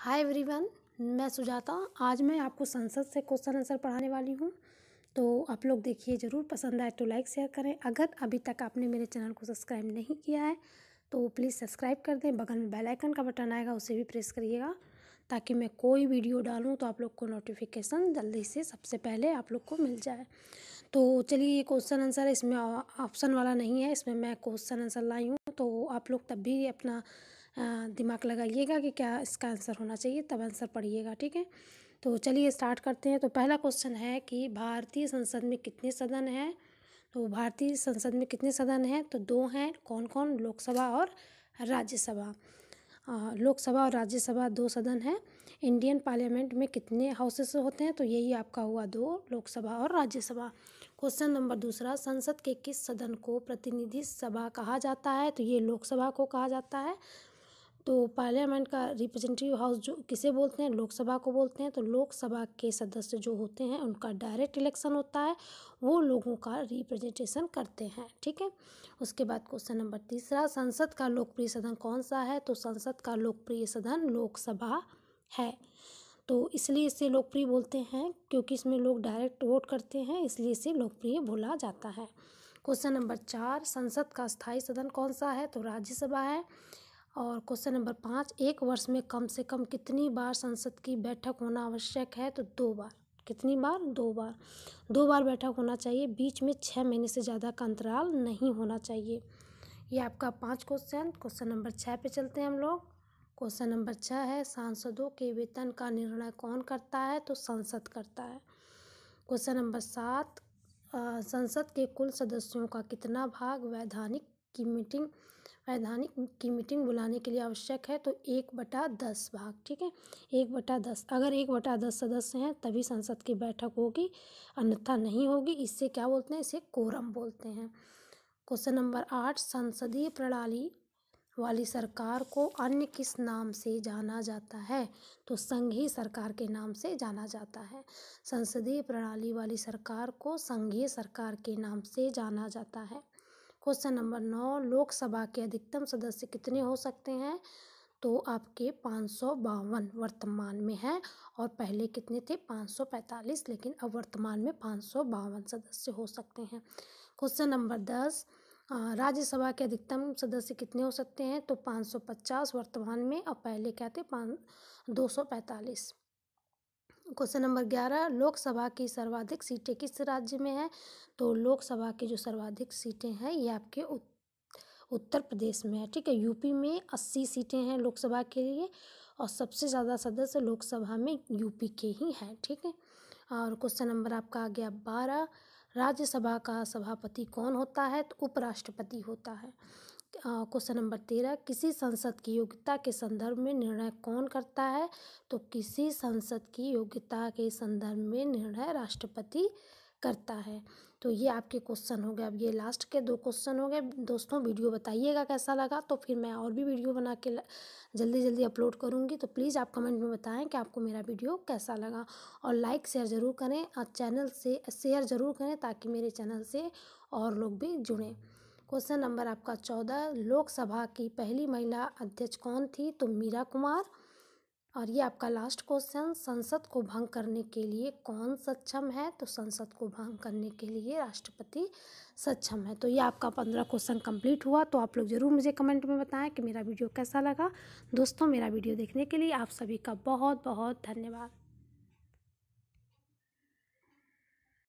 hi everyone मैं सुजाता आज मैं आपको संसद से क्वेश्चन आंसर पढ़ाने वाली हूँ तो आप लोग देखिए ज़रूर पसंद आए तो लाइक शेयर करें अगर अभी तक आपने मेरे चैनल को सब्सक्राइब नहीं किया है तो प्लीज़ सब्सक्राइब कर दें बगल में बेल आइकन का बटन आएगा उसे भी प्रेस करिएगा ताकि मैं कोई वीडियो डालूँ तो आप लोग को नोटिफिकेशन जल्दी से सबसे पहले आप लोग को मिल जाए तो चलिए ये क्वेश्चन आंसर इसमें ऑप्शन वाला नहीं है इसमें मैं क्वेश्चन आंसर लाई हूँ तो आप लोग तब भी अपना दिमाग लगाइएगा कि क्या इसका आंसर होना चाहिए तब आंसर पढ़िएगा ठीक है तो चलिए स्टार्ट करते हैं तो पहला क्वेश्चन है कि भारतीय संसद में कितने सदन हैं तो भारतीय संसद में कितने सदन हैं तो दो हैं कौन कौन लोकसभा और राज्यसभा लोकसभा और राज्यसभा दो सदन हैं इंडियन पार्लियामेंट में कितने हाउसेस होते हैं तो यही आपका हुआ दो लोकसभा और राज्यसभा क्वेश्चन नंबर दूसरा संसद के किस सदन को प्रतिनिधि सभा कहा जाता है तो ये लोकसभा को कहा जाता है तो पार्लियामेंट का रिप्रेजेंटेटिव हाउस जो किसे बोलते हैं लोकसभा को बोलते हैं तो लोकसभा के सदस्य जो होते हैं उनका डायरेक्ट इलेक्शन होता है वो लोगों का रिप्रेजेंटेशन करते हैं ठीक है उसके बाद क्वेश्चन नंबर तीसरा संसद का लोकप्रिय सदन कौन सा है तो संसद का लोकप्रिय सदन लोकसभा है तो इसलिए इसे लोकप्रिय बोलते हैं क्योंकि इसमें लोग डायरेक्ट वोट करते हैं इसलिए इसे लोकप्रिय बोला जाता है क्वेश्चन नंबर चार संसद का स्थायी सदन कौन सा है तो राज्यसभा है और क्वेश्चन नंबर पाँच एक वर्ष में कम से कम कितनी बार संसद की बैठक होना आवश्यक है तो दो बार कितनी बार दो बार दो बार बैठक होना चाहिए बीच में छः महीने से ज़्यादा का अंतराल नहीं होना चाहिए यह आपका पाँच क्वेश्चन क्वेश्चन नंबर छः पे चलते हैं हम लोग क्वेश्चन नंबर छः है सांसदों के वेतन का निर्णय कौन करता है तो संसद करता है क्वेश्चन नंबर सात संसद के कुल सदस्यों का कितना भाग वैधानिक की मीटिंग वैधानिक की मीटिंग बुलाने के लिए आवश्यक है तो एक बटा दस भाग ठीक है एक बटा दस अगर एक बटा दस सदस्य हैं तभी संसद की बैठक होगी अन्यथा नहीं होगी इससे क्या बोलते हैं इसे कोरम बोलते हैं क्वेश्चन नंबर आठ संसदीय प्रणाली वाली सरकार को अन्य किस नाम से जाना जाता है तो संघीय सरकार के नाम से जाना जाता है संसदीय प्रणाली वाली सरकार को संघीय सरकार के नाम से जाना जाता है क्वेश्चन नंबर नौ लोकसभा के अधिकतम सदस्य कितने हो सकते हैं तो आपके पाँच सौ बावन वर्तमान में हैं और पहले कितने थे पाँच सौ पैंतालीस लेकिन अब वर्तमान में पाँच सौ बावन सदस्य हो सकते हैं क्वेश्चन नंबर दस राज्यसभा के अधिकतम सदस्य कितने हो सकते हैं तो पाँच सौ पचास वर्तमान में और पहले क्या थे पाँच दो सौ पैंतालीस क्वेश्चन नंबर ग्यारह लोकसभा की सर्वाधिक सीटें किस राज्य में हैं तो लोकसभा की जो सर्वाधिक सीटें हैं ये आपके उत्तर प्रदेश में है ठीक है यूपी में अस्सी सीटें हैं लोकसभा के लिए और सबसे ज़्यादा सदस्य लोकसभा में यूपी के ही हैं ठीक है और क्वेश्चन नंबर आपका आ गया बारह राज्यसभा का सभापति कौन होता है तो उपराष्ट्रपति होता है क्वेश्चन नंबर तेरह किसी संसद की योग्यता के संदर्भ में निर्णय कौन करता है तो किसी संसद की योग्यता के संदर्भ में निर्णय राष्ट्रपति करता है तो ये आपके क्वेश्चन हो गए अब ये लास्ट के दो क्वेश्चन हो गए दोस्तों वीडियो बताइएगा कैसा लगा तो फिर मैं और भी वीडियो बना के जल्दी जल्दी अपलोड करूँगी तो प्लीज़ आप कमेंट में बताएं कि आपको मेरा वीडियो कैसा लगा और लाइक शेयर ज़रूर करें और चैनल से शेयर ज़रूर करें ताकि मेरे चैनल से और लोग भी जुड़ें क्वेश्चन नंबर आपका चौदह लोकसभा की पहली महिला अध्यक्ष कौन थी तो मीरा कुमार और ये आपका लास्ट क्वेश्चन संसद को भंग करने के लिए कौन सक्षम है तो संसद को भंग करने के लिए राष्ट्रपति सक्षम है तो ये आपका पंद्रह क्वेश्चन कंप्लीट हुआ तो आप लोग ज़रूर मुझे कमेंट में बताएं कि मेरा वीडियो कैसा लगा दोस्तों मेरा वीडियो देखने के लिए आप सभी का बहुत बहुत धन्यवाद